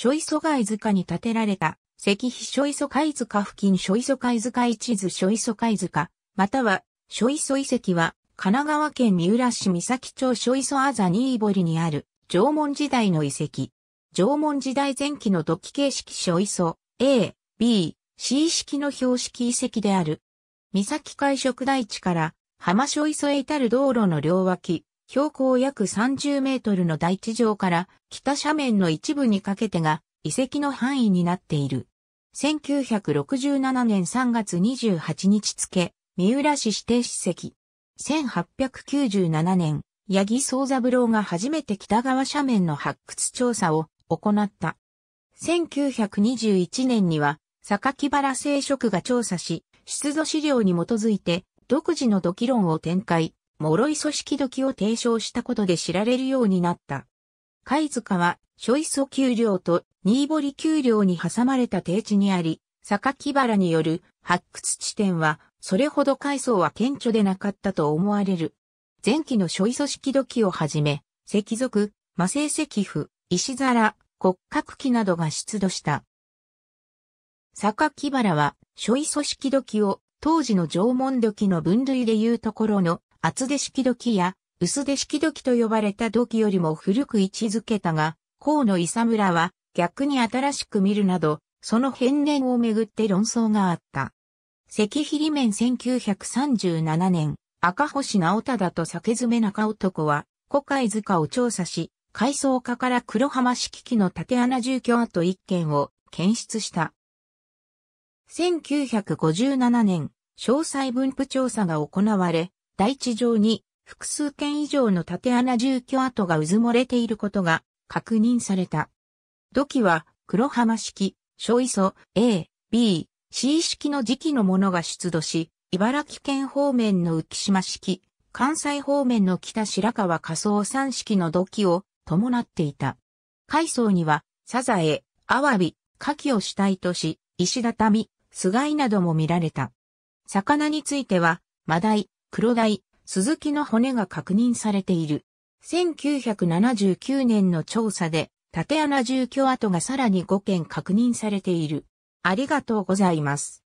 諸磯貝塚に建てられた、石碑諸磯貝塚付近諸磯貝塚一図諸磯貝塚、または、諸磯遺跡は、神奈川県三浦市三崎町諸磯あざにいぼりにある、縄文時代の遺跡。縄文時代前期の土器形式諸磯、A、B、C 式の標識遺跡である。三崎海食台地から、浜諸磯へ至る道路の両脇、標高約30メートルの大地上から北斜面の一部にかけてが遺跡の範囲になっている。1967年3月28日付、三浦市指定史跡。1897年、八木総三郎が初めて北側斜面の発掘調査を行った。1921年には、榊原聖職が調査し、出土資料に基づいて独自の土器論を展開。脆い組織時を提唱したことで知られるようになった。貝塚は、諸磯丘陵と新堀丘陵に挟まれた低地にあり、榊原による発掘地点は、それほど階層は顕著でなかったと思われる。前期の諸磯式土器をはじめ、石族、魔性石符、石皿、骨格器などが出土した。榊原は、諸磯式土器を当時の縄文土器の分類でいうところの厚手式土器や薄手式土器と呼ばれた土器よりも古く位置づけたが、河野伊佐村は逆に新しく見るなど、その変年をめぐって論争があった。石碑面1937年、赤星直忠と酒詰中男は、古海塚を調査し、海藻化から黒浜式機の縦穴住居跡一軒を検出した。1957年、詳細分布調査が行われ、大地上に複数件以上の縦穴住居跡がうずもれていることが確認された。土器は黒浜式、小磯 A、B、C 式の時期のものが出土し、茨城県方面の浮島式、関西方面の北白川仮想山式の土器を伴っていた。海藻には、サザエ、アワビ、カキを主体とし、石畳、スガイなども見られた。魚については、マダイ、黒鯛、鈴木の骨が確認されている。1979年の調査で、縦穴住居跡がさらに5件確認されている。ありがとうございます。